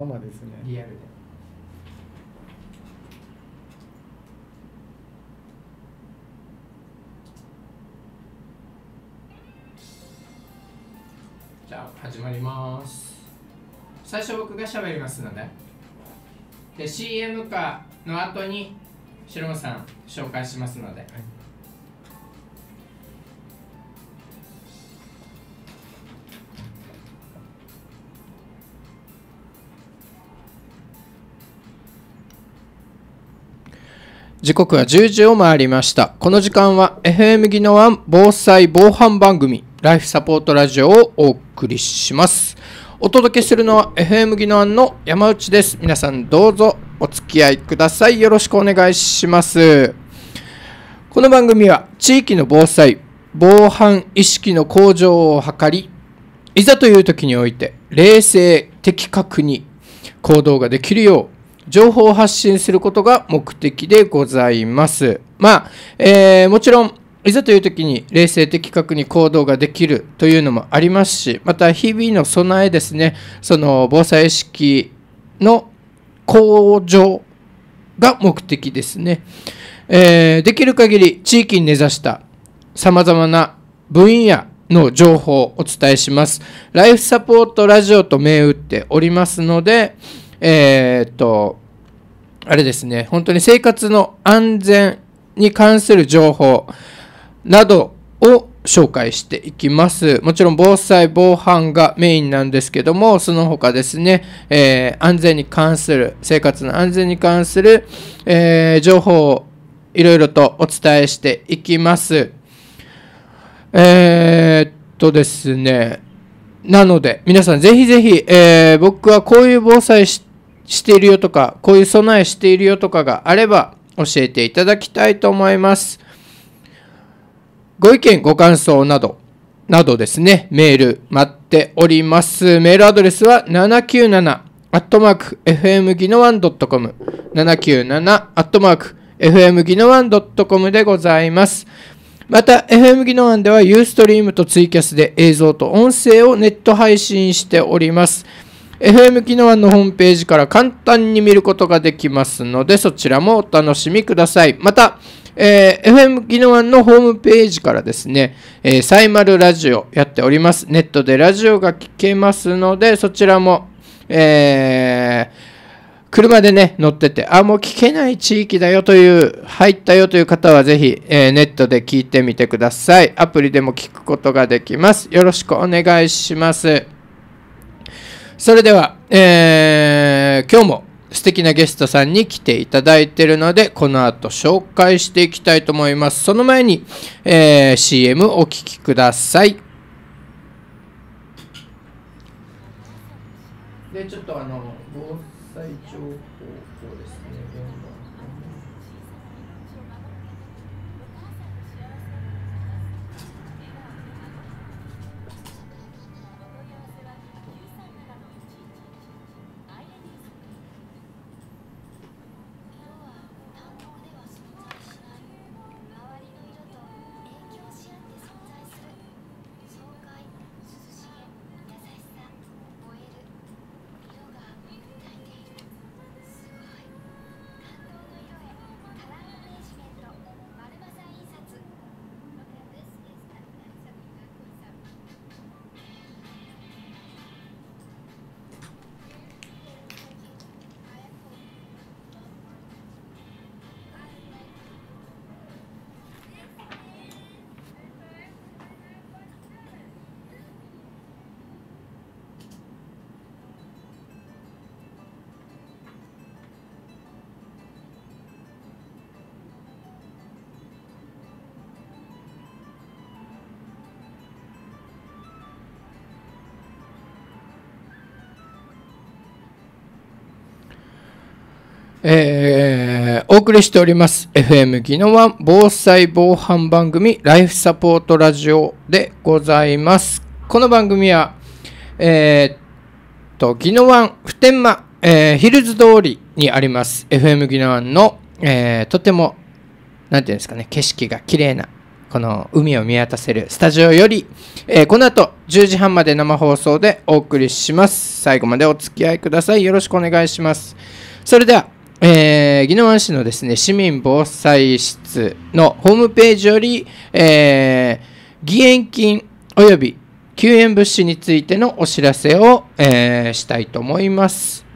ママですねリアルでじゃあ始まります最初僕が喋りますのでで CM かの後に白間さん紹介しますので、はい時刻は10時を回りましたこの時間は FM 技能案防災防犯番組ライフサポートラジオをお送りしますお届けするのは FM 技能案の山内です皆さんどうぞお付き合いくださいよろしくお願いしますこの番組は地域の防災防犯意識の向上を図りいざという時において冷静的確に行動ができるよう情報発信することが目的でございます。まあ、えー、もちろん、いざという時に冷静的確に行動ができるというのもありますし、また日々の備えですね、その防災意識の向上が目的ですね。えー、できる限り地域に根ざした様々な分野の情報をお伝えします。ライフサポートラジオと銘打っておりますので、えー、っと、あれですね、本当に生活の安全に関する情報などを紹介していきます。もちろん防災、防犯がメインなんですけども、その他ですね、えー、安全に関する、生活の安全に関する、えー、情報をいろいろとお伝えしていきます。えー、っとですね、なので、皆さんぜひぜひ、えー、僕はこういう防災知ってしているよとか、こういう備えしているよとかがあれば教えていただきたいと思います。ご意見、ご感想など、などですね、メール待っております。メールアドレスは797アットマーク FM ギノワン .com 797アットマーク FM ギノワン .com でございます。また、FM 技能案ではユーストリームとツイキャスで映像と音声をネット配信しております。FM 機能案のホームページから簡単に見ることができますので、そちらもお楽しみください。また、えー、FM 機能案のホームページからですね、えー、サイマルラジオやっております。ネットでラジオが聞けますので、そちらも、えー、車でね、乗ってて、あ、もう聞けない地域だよという、入ったよという方はぜひ、えー、ネットで聞いてみてください。アプリでも聞くことができます。よろしくお願いします。それでは、えー、今日も素敵なゲストさんに来ていただいているので、この後紹介していきたいと思います。その前に、えー、CM お聴きください。で、ちょっとあの、防災情報をですね、えー、お送りしております FM 技能ワン防災防犯番組ライフサポートラジオでございますこの番組はえー、っと技能ワン普天間、えー、ヒルズ通りにあります FM 技能ワンの、えー、とてもなんていうんですかね景色が綺麗なこの海を見渡せるスタジオより、えー、この後10時半まで生放送でお送りします最後までお付き合いくださいよろしくお願いしますそれではえー、宜野湾市のですね市民防災室のホームページより、えー、義援金及び救援物資についてのお知らせを、えー、したいと思います。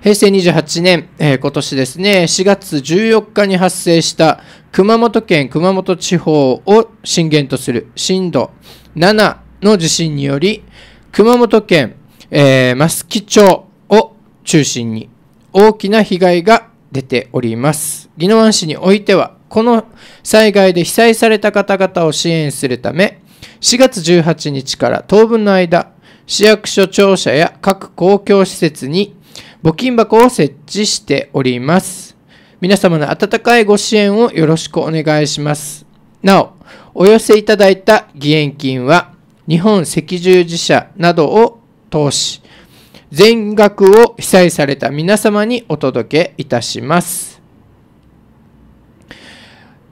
平成28年、えー、今年ですね、4月14日に発生した熊本県熊本地方を震源とする震度7の地震により、熊本県、えー、益城町を中心に大きな被害が出ております。宜野湾市においては、この災害で被災された方々を支援するため、4月18日から当分の間、市役所庁舎や各公共施設に募金箱を設置しております。皆様の温かいご支援をよろしくお願いします。なお、お寄せいただいた義援金は、日本赤十字社などを投資、全額を被災された皆様にお届けいたします。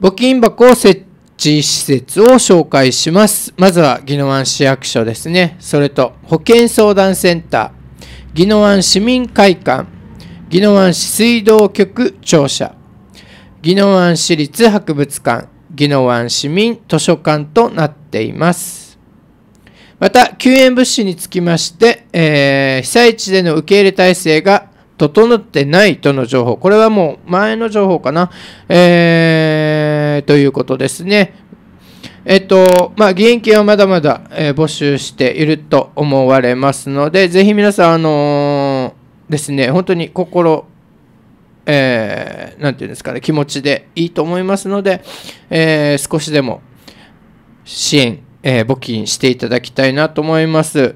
募金箱を設置施設を紹介します。まずは宜野湾市役所ですね。それと保健相談センター、宜野湾市民会館、宜野湾市水道局庁舎、宜野湾市立博物館、宜野湾市民図書館となっています。また、救援物資につきまして、えー、被災地での受け入れ体制が整ってないとの情報、これはもう前の情報かな、えー、ということですね。えっと、まあ、議はまだまだ、えー、募集していると思われますので、ぜひ皆さん、あのー、ですね、本当に心、えー、なんていうんですかね、気持ちでいいと思いますので、えー、少しでも支援えー、募金していただきたいなと思います。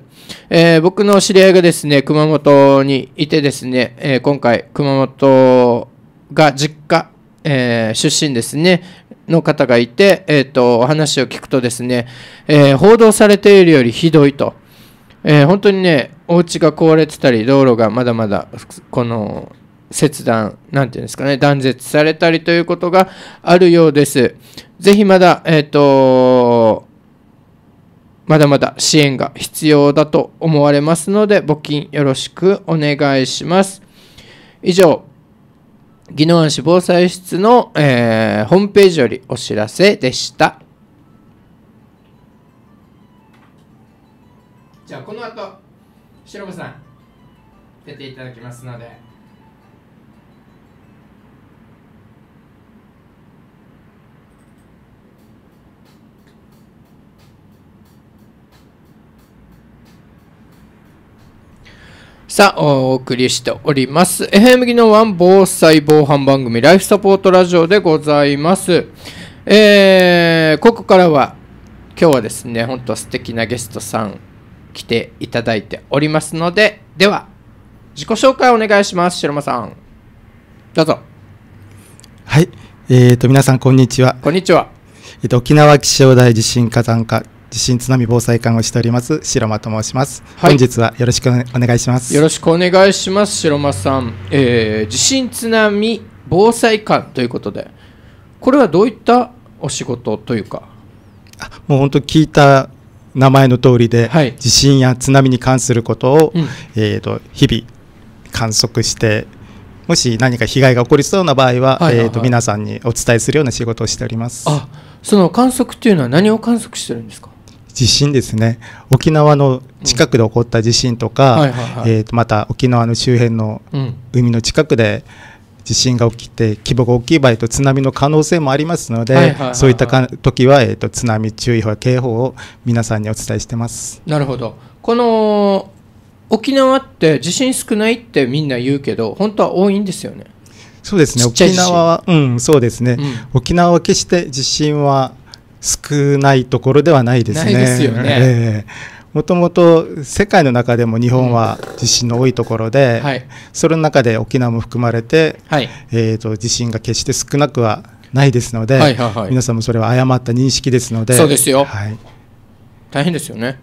えー、僕の知り合いがですね、熊本にいてですね、えー、今回、熊本が実家、え出身ですね、の方がいて、えー、とお話を聞くとですね、え報道されているよりひどいと、え本当にね、お家が壊れてたり、道路がまだまだ、この、切断、なんていうんですかね、断絶されたりということがあるようです。ぜひまだ、えっ、と、まだまだ支援が必要だと思われますので、募金よろしくお願いします。以上、宜野湾市防災室の、えー、ホームページよりお知らせでした。じゃあ、この後、白子さん、出ていただきますので。さあ、お送りしております。FM 技能ン防災防犯番組ライフサポートラジオでございます。えー、ここからは、今日はですね、本当素敵なゲストさん来ていただいておりますので、では、自己紹介お願いします。白間さん。どうぞ。はい。えっ、ー、と、皆さん、こんにちは。こんにちは。えっ、ー、と、沖縄気象台地震火山課地震津波防災館をしております白間と申します、はい、本日はよろしくお願いしますよろしくお願いします白間さん、えー、地震津波防災館ということでこれはどういったお仕事というかもう本当聞いた名前の通りで、はい、地震や津波に関することを、うん、えーと、日々観測してもし何か被害が起こりそうな場合は、えーと、皆さんにお伝えするような仕事をしておりますあその観測というのは何を観測してるんですか地震ですね沖縄の近くで起こった地震とか、えー、とまた沖縄の周辺の海の近くで地震が起きて規模が大きい場合と津波の可能性もありますので、そういったか時は、えー、と津波注意報や警報を皆さんにお伝えしてますなるほどこの沖縄って地震少ないってみんな言うけど本当は多いんですよね。そうですね沖縄は、うん、そうですね、沖縄は決して地震は少ないところではないですね。すねもともと世界の中でも日本は地震の多いところで、うんはい、その中で沖縄も含まれて、はい、えーと、地震が決して少なくはないですので、はいはいはい、皆さんもそれは誤った認識ですのでそうですよ、はい、大変ですよね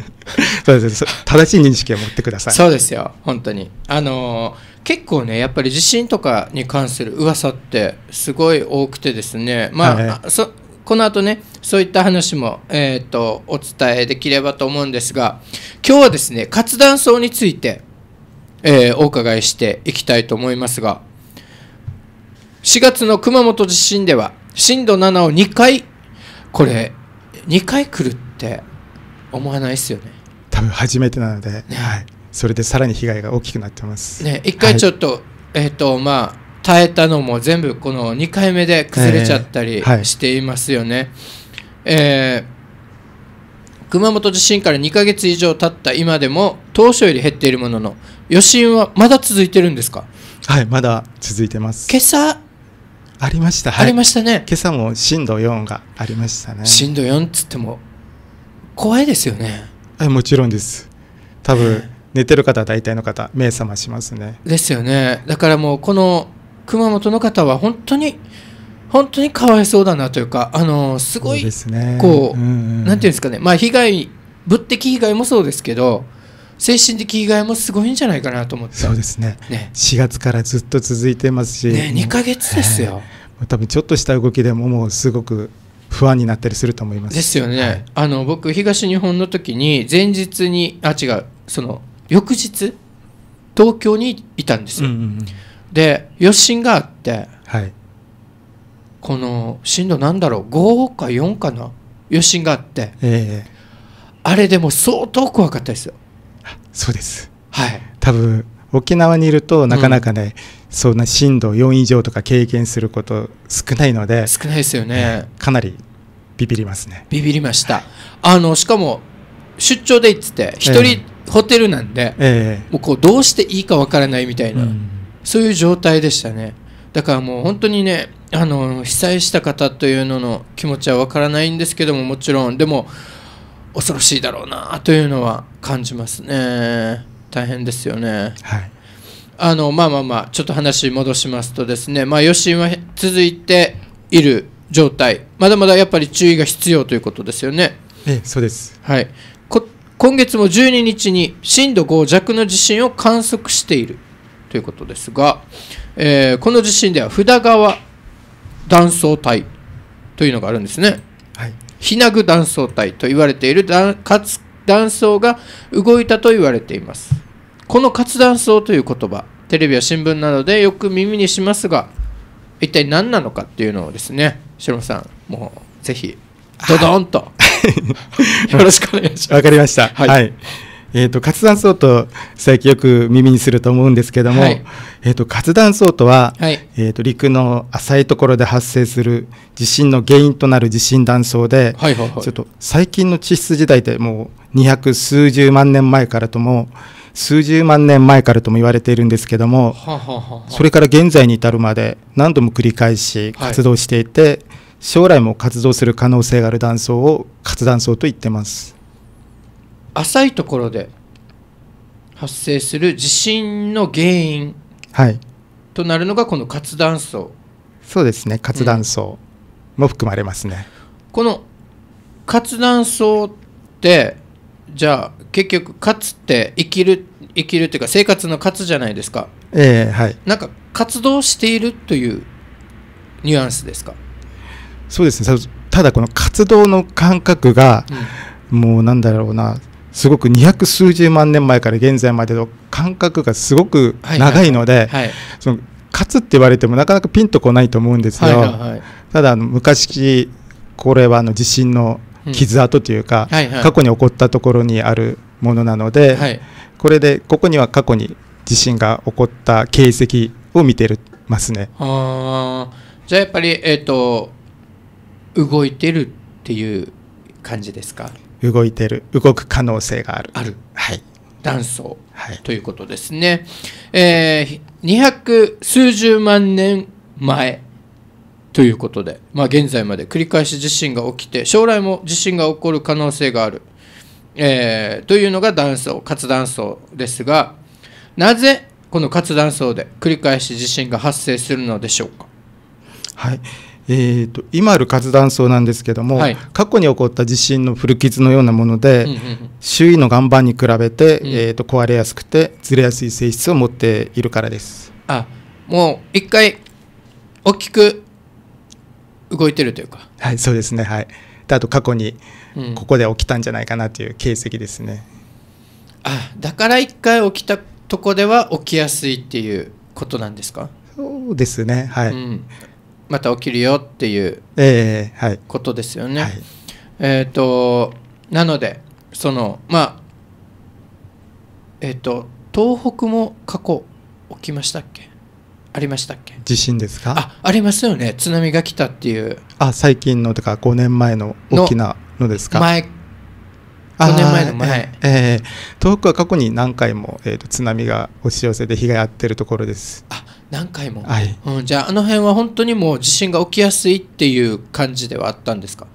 そうです正しい認識を持ってくださいそうですよ本当にあのー結構ねやっぱり地震とかに関する噂ってすごい多くてですねまあ、はいはい、そこの後ねそういった話も、えーと、お伝えできればと思うんですが今日はですね活断層について、えー、お伺いしていきたいと思いますが4月の熊本地震では震度7を2回これ2回来るって思わないですよね多分初めてなので、ね、はい、それでさらに被害が大きくなってます。ね、一回ちょっと、はい、えーとまあ耐えたのも全部この2回目で崩れちゃったりしていますよね。えー熊本地震から2か月以上経った今でも当初より減っているものの余震はまだ続いてるんですかはいまだ続いてます今朝ありました、はい、ありましたね今朝も震度4がありましたね震度4っつっても怖いですよねはいもちろんです多分寝てる方大体の方目覚ましますねですよねだからもうこの熊本の方は本当に本当にかわいそうだなというかあのすごいこう、ねうん、なんていうんですかねまあ被害物的被害もそうですけど精神的被害もすごいんじゃないかなと思ってそうですねね4月からずっと続いてますし、ね、2か月ですよ、えー、多分ちょっとした動きでももうすごく不安になったりすると思いますですよね、はい、あの僕東日本の時に前日にあ違うその翌日東京にいたんですよ、うんうんうんで余震があって、はい、この震度なんだろう5か4かな余震があって、えー、あれでも相当怖かったですよそうですはい多分沖縄にいるとなかなかね、うん、そんな震度4以上とか経験すること少ないので少ないですよね、かなりビビりますねビビりました、はい、あのしかも出張で行ってて1人、ホテルなんで、えー、もうこうどうしていいかわからないみたいな、うんそういう状態でしたねだからもう本当にねあの被災した方というのの気持ちはわからないんですけどももちろんでも恐ろしいだろうなというのは感じますね大変ですよね、はい、あのまあまあまあちょっと話戻しますとですねまあ余震は続いている状態まだまだやっぱり注意が必要ということですよねえそうです、はい、今月も12日に震度5弱の地震を観測しているということですが、えー、この地震では札川断層帯というのがあるんですね。はい、ひなぐ断層帯と言われている断断層が動いたと言われています。この活断層という言葉、テレビや新聞などでよく耳にしますが、一体何なのかっていうのをですね、白間さん、もうぜひ、ドドンと、よろしくお願いします。わかりました。はい、はいえーと、活断層と最近よく耳にすると思うんですけども、はい、えーと、活断層とは、はい、えーと、陸の浅いところで発生する地震の原因となる地震断層で、はいはいはい、ちょっと最近の地質時代でもう200数十万年前からとも数十万年前からとも言われているんですけども、はははそれから現在に至るまで何度も繰り返し活動していて、はい、将来も活動する可能性がある断層を活断層と言ってます。浅いところで発生する地震の原因となるのがこの活断層、そうですね活断層も含まれますね、うん、この活断層ってじゃあ結局かつって生きる生きるっていうか生活の活じゃないですかええー、はいなんか活動しているというニュアンスですかそうですねただこの活動の感覚が、うん、もうなんだろうなすごく200数十万年前から現在までの間隔がすごく長いので、はいはいはい、その勝つって言われてもなかなかピンとこないと思うんですよ、はいはい、ただ昔これはあの地震の傷跡というか、うんはいはい、過去に起こったところにあるものなので、はい、これでここには過去に地震が起こった形跡を見てますね。あじゃあやっぱり、えーと動いてるっていう感じですか動いてる動く可能性があるあるはい断層ということですね、えー、200数十万年前ということで、まあ、現在まで繰り返し地震が起きて将来も地震が起こる可能性がある、えー、というのが断層活断層ですがなぜこの活断層で繰り返し地震が発生するのでしょうかはいえーと、今ある活断層なんですけども、はい、過去に起こった地震の古傷のようなもので、うんうんうん、周囲の岩盤に比べて、うん、えーと、と壊れやすくてずれやすい性質を持っているからですあもう一回大きく動いてるというかはいそうですねはいあと過去にここで起きたんじゃないかなという形跡ですね、うん、あだから一回起きたとこでは起きやすいっていうことなんですかそうですねはい、うんまた起きるよっていう、えはい、ことですよね。はい、えっ、ー、となのでそのまあえっ、ー、と東北も過去起きましたっけありましたっけ地震ですかあありますよね津波が来たっていうあ最近のとか5年前の大きなのですか前5年前の前、えー、えー、東北は過去に何回も、えーと、津波が押し寄せて被害あってるところですあ何回も、はい、うん、じゃああの辺は本当にもう地震が起きやすいっていう感じではあったんですか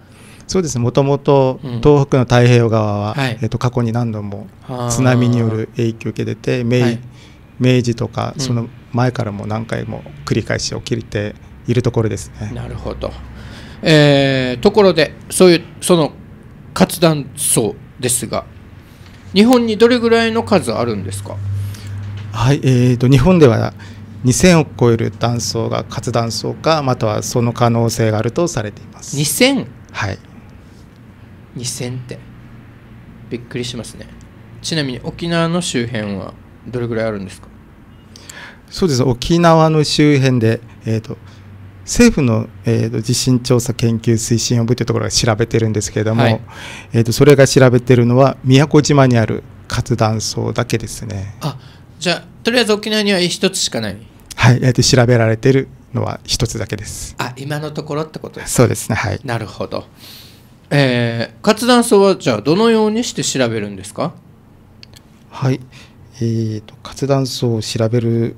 そうですもともと東北の太平洋側は、うん、えっと過去に何度も津波による影響を受けてて明,、はい、明治とかその前からも何回も繰り返し起きているところですね。うん、なるほど、えー、ところでそういうその活断層ですが日本にどれぐらいの数あるんですかはい、えーと日本では2000を超える断層が活断層かまたはその可能性があるとされています 2000? はい2000ってびっくりしますねちなみに沖縄の周辺はどれぐらいあるんですかそうです沖縄の周辺で、えーと、政府の、えーと、地震調査研究推進部というところが調べてるんですけれども、はい、えーと、それが調べてるのは宮古島にある活断層だけですねあじゃあとりあえず沖縄には一つしかないはい、えー、と調べられているのは一つだけです。あ、今のところってことですそうですね。はい。なるほど。えー、活断層はじゃあどのようにして調べるんですか。はい。えー、と活断層を調べる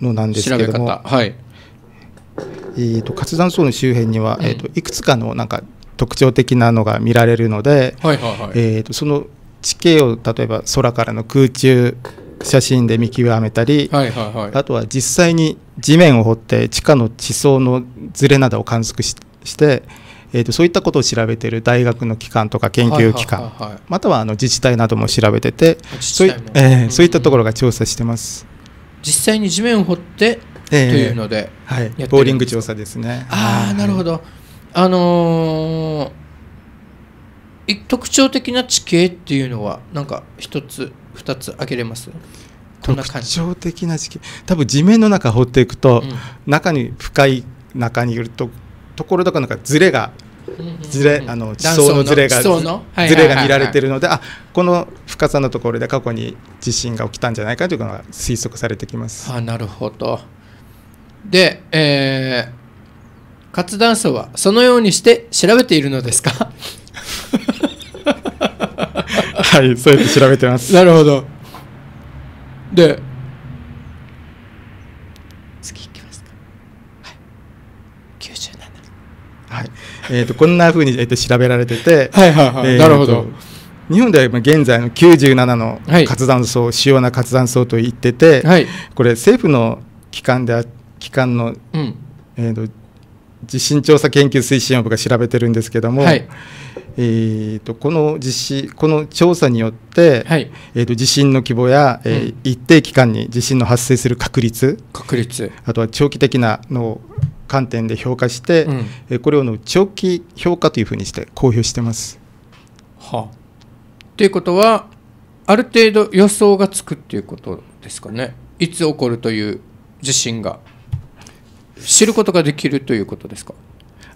のなんですけれども、はい。えー、と活断層の周辺には、うん、えといくつかのなんか特徴的なのが見られるので、はいはいはい。えとその地形を例えば空からの空中写真で見極めたり、はいはいはい、あとは実際に地面を掘って地下の地層のずれなどを観測しして、えーと、そういったことを調べている大学の機関とか研究機関、はいはい、またはあの自治体なども調べててそういえー、そういったところが調査してます。実際に地面を掘って、えというのではい、ボーリング調査ですね。ああ、なるほど。あのー、特徴的な地形っていうのはなんか一つ2つ挙げれます特徴的な時期多分地面の中掘っていくと、うん、中に深い中にいるとところとかなんかずれがずれ、うんうん、あの地層のずれがずれが見られているので、あこの深さのところで過去に地震が起きたんじゃないかというのが推測されてきます。あなるほどで、えー、活断層はそのようにして調べているのですか はいそうやって調べてますなるほどで次いきますかはい97はいえーと、こんなふうに、えっと、調べられててはいはいはい、えー、なるほど日本では現在の97の活断層、はい、主要な活断層と言ってて、はい、これ政府の機関で機関の、うん、えーと、地震調査研究推進部が調べてるんですけども、はい、えーと、この実施この調査によって、はい、えーと、地震の規模や、うん、え一定期間に地震の発生する確率確率あとは長期的なの観点で評価して、うん、えー、これをの長期評価というふうにして公表してます。はあ、ということはある程度予想がつくっていうことですかねいつ起こるという地震が知ることができるということですか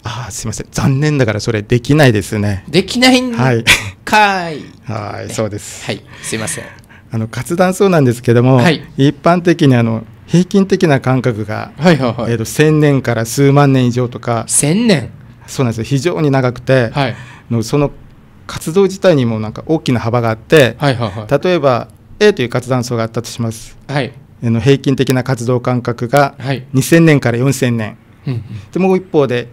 あすみません残念だからそれできないですねできないんかい、はい、はいそうですはいすみませんあの活断層なんですけども、はい、一般的にあの平均的な感覚が、はいはいはいえーと、千年から数万年以上とか千年そうなんですよ非常に長くて、はい、のその活動自体にもなんか大きな幅があって、はいはいはい、例えば A という活断層があったとします、はい、の平均的な活動間隔が2000年から4000年、はい、でもう一方で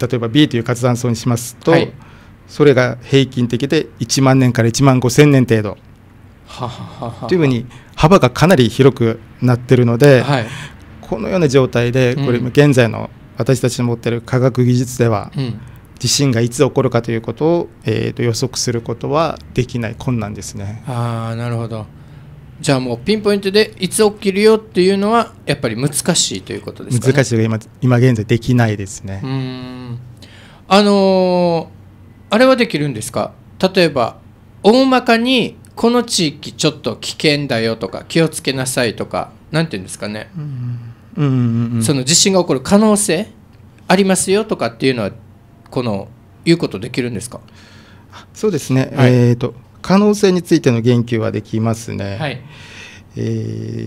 例えば B という活断層にしますと、はい、それが平均的で1万年から1万5000年程度というふうに幅がかなり広くなってるので、はい、このような状態でこれ現在の私たちの持っている科学技術では、うん、地震がいつ起こるかということを、えー、と予測することはできない困難ですね。あなるほどじゃあもうピンポイントでいつ起きるよっていうのはやっぱり難しいということですか、ね、難しい今今現在できないですねうんあのー、あれはできるんですか例えば大まかにこの地域ちょっと危険だよとか気をつけなさいとかなんていうんですかね、うんうんうん、その地震が起こる可能性ありますよとかっていうのはこの言うことできるんですかそうですね、はい、えーと可能性についての言及はできますね。はいえ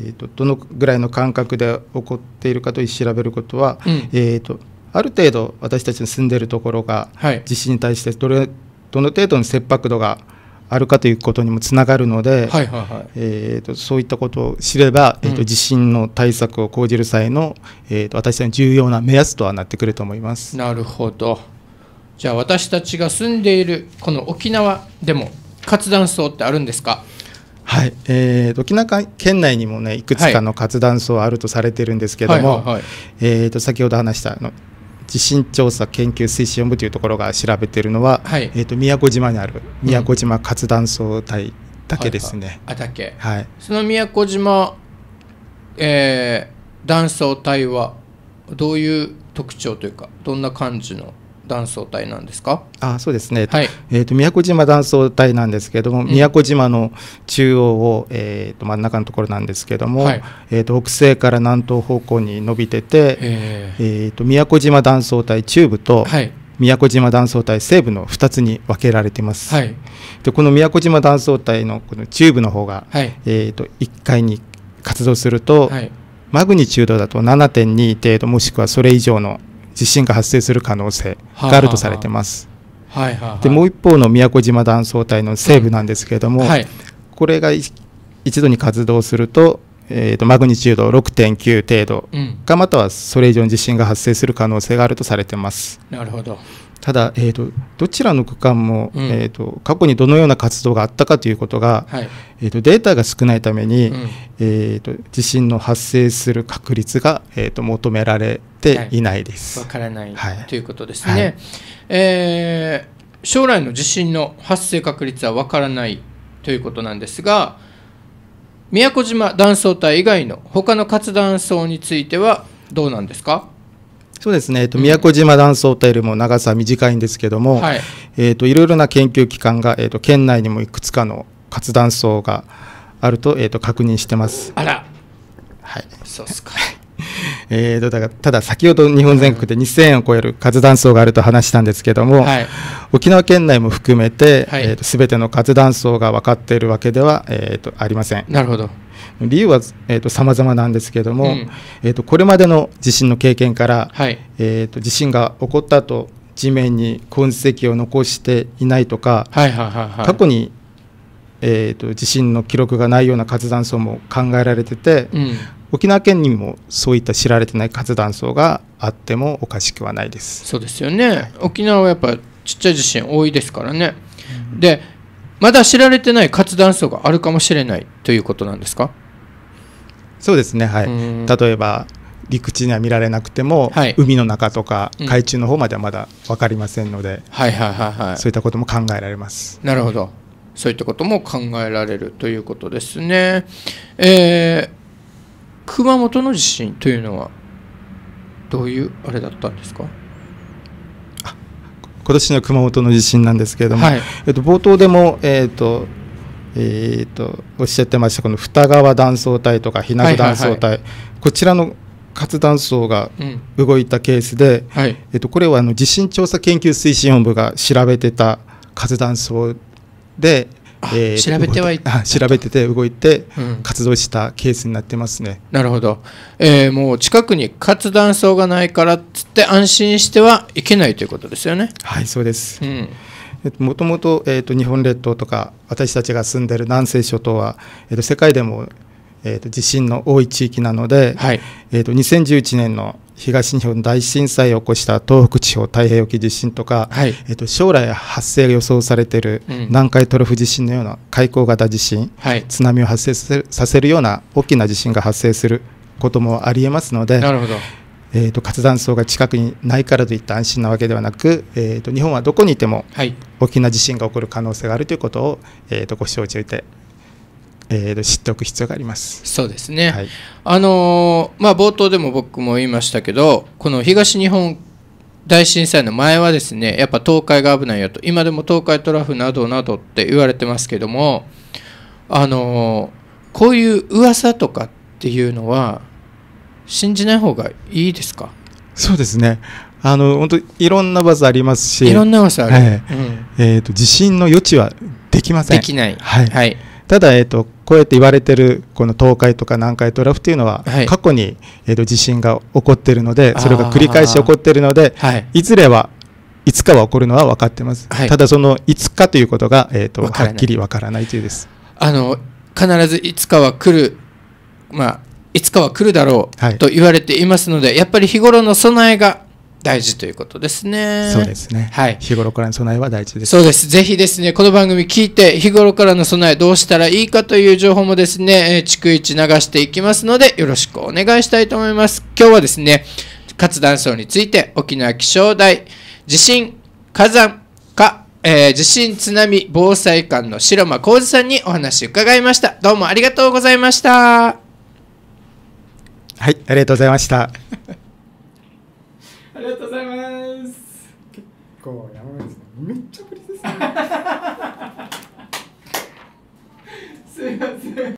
ーと、どのぐらいの感覚で起こっているかと調べることは、うん、えーと、ある程度私たちの住んでいるところが地震に対してどれどの程度の切迫度があるかということにもつながるので、はいはいはい、えーと、そういったことを知れば、えーと、地震の対策を講じる際の、えー、と私たちの重要な目安とはなってくると思います。なるほどじゃあ私たちが住んでいるこの沖縄でも活断層ってあるんですかはい、えー、沖縄県内にもねいくつかの活断層あるとされてるんですけども、えっ、と先ほど話したあの地震調査研究推進部というところが調べているのは、はい、えっ、と宮古島にある宮古島活断層帯だけですね。あだはい。その宮古島、えー、断層帯はどういう特徴というかどんな感じの断層帯なんですかあそうですね、はいえーと、宮古島断層帯なんですけれども、うん、宮古島の中央を、えーと、真ん中のところなんですけれども、はい、えーと、北西から南東方向に伸びてて、えー、と宮古島断層帯中部と、はい、宮古島断層帯西部の2つに分けられています、はい、でこの宮古島断層帯のこの中部の方が、はい、えー、と1階に活動すると、はい、マグニチュードだと7.2程度もしくはそれ以上の地震が発生する可能性があるとされてます。はいはいはい、でもう一方の宮古島断層帯の西部なんですけれども、はい、これが一度に活動すると,、えー、とマグニチュード6.9程度か、うん、またはそれ以上に地震が発生する可能性があるとされてます。なるほどただ、えーと、どちらの区間も、うん、えーと、過去にどのような活動があったかということが、はい、えーと、とデータが少ないために、うん、えー、と地震の発生する確率が、えー、と求められていないです。わ、はい、からない、はい、ということですね、はい、えー、将来の地震の発生確率はわからないということなんですが宮古島断層帯以外の他の活断層についてはどうなんですかそうですね、えっと、宮古島断層帯よりも長さ短いんですけども、はいえっと、いろいろな研究機関が、えっと、県内にもいくつかの活断層があると,、えっと確認してます。あら、はい、そうすか えーと、だからただ、先ほど日本全国で2000を超える活断層があると話したんですけども、はい、沖縄県内も含めてすべ、はい、えーての活断層が分かっているわけでは、えーとありません。なるほど理由は、えまと、まなんですけれども、うん、えーと、これまでの地震の経験から、はい、えーと、地震が起こった後地面に痕跡を残していないとか、はいはいはいはい、過去に、えー、と地震の記録がないような活断層も考えられてて、うん、沖縄県にもそういった知られてない活断層があってもおかしくはないです。そうですよね、沖縄はやっぱちっちゃい地震多いですからね。でまだ知られてない活断層があるかもしれないということなんですかそうですね、はい、例えば陸地には見られなくても、はい、海の中とか海中の方まではまだ分かりませんので、はいはいはいはい、そういったことも考えられます。なるほどそういったことも考えられるということですね。えー、熊本の地震というのはどういうあれだったんですか今年の熊本の地震なんですけれども、はい、えっと、冒頭でも、えっとえっとおっしゃってましたこの二川断層帯とか日名断層帯、はいはいはい、こちらの活断層が動いたケースで、うんはい、えっと、これはあの地震調査研究推進本部が調べてた活断層でえー、調べてはい調べてて動いて活動したケースになってますね、うん、なるほど、えー、もう近くに活断層がないからっつって安心してはいけないということですよねはいそうです、うんえっと、もともと,、えーと、日本列島とか私たちが住んでる南西諸島は、えーと、世界でも、えーと、と地震の多い地域なので、はいえー、と2011年の東日本大震災を起こした東北地方太平洋沖地震とか、はい、えっと、将来発生が予想されている南海トラフ地震のような海溝型地震、はい、津波を発生させるような大きな地震が発生することもありえますので。なるほどえーと、活断層が近くにないからといった安心なわけではなく、えーと、日本はどこにいても大きな地震が起こる可能性があるということを、えーと、とご承知をいてえー、知っておく必要がありますそうですね、はい、あのー、まあ、冒頭でも僕も言いましたけどこの東日本大震災の前はですねやっぱ東海が危ないよと今でも東海トラフなどなどって言われてますけどもあのー、こういう噂とかっていうのは信じない方がいいですかそうですねあの本当いろんな場所ありますしいろんな噂ある、はいうん、えーと、と地震の余地はできませんできない、はい、はいただ、えーと、こうやって言われてるこの東海とか南海トラフっていうのは、はい、過去に、えーと、地震が起こってるのでそれが繰り返し起こってるので、はい、いずれはいつかは起こるのは分かってます、はい、ただそのいつかということが、えーと、はっきり分からないというですあの必ずいつかは来る、まあ、いつかは来るだろうと言われていますので、やっぱり日頃の備えが大事ということですね。そうですね。はい。日頃からの備えは大事です。そうです。ぜひですね、この番組聞いて、日頃からの備えどうしたらいいかという情報もですね、えー、逐一流していきますので、よろしくお願いしたいと思います。今日はですね、活断層について、沖縄気象台、地震、火山、か、えー、地震津波防災館の白間浩二さんにお話伺いました。どうもありがとうございました。はい、ありがとうございました。ありがとうございます結構やばいですねめっちゃぶりですね すいません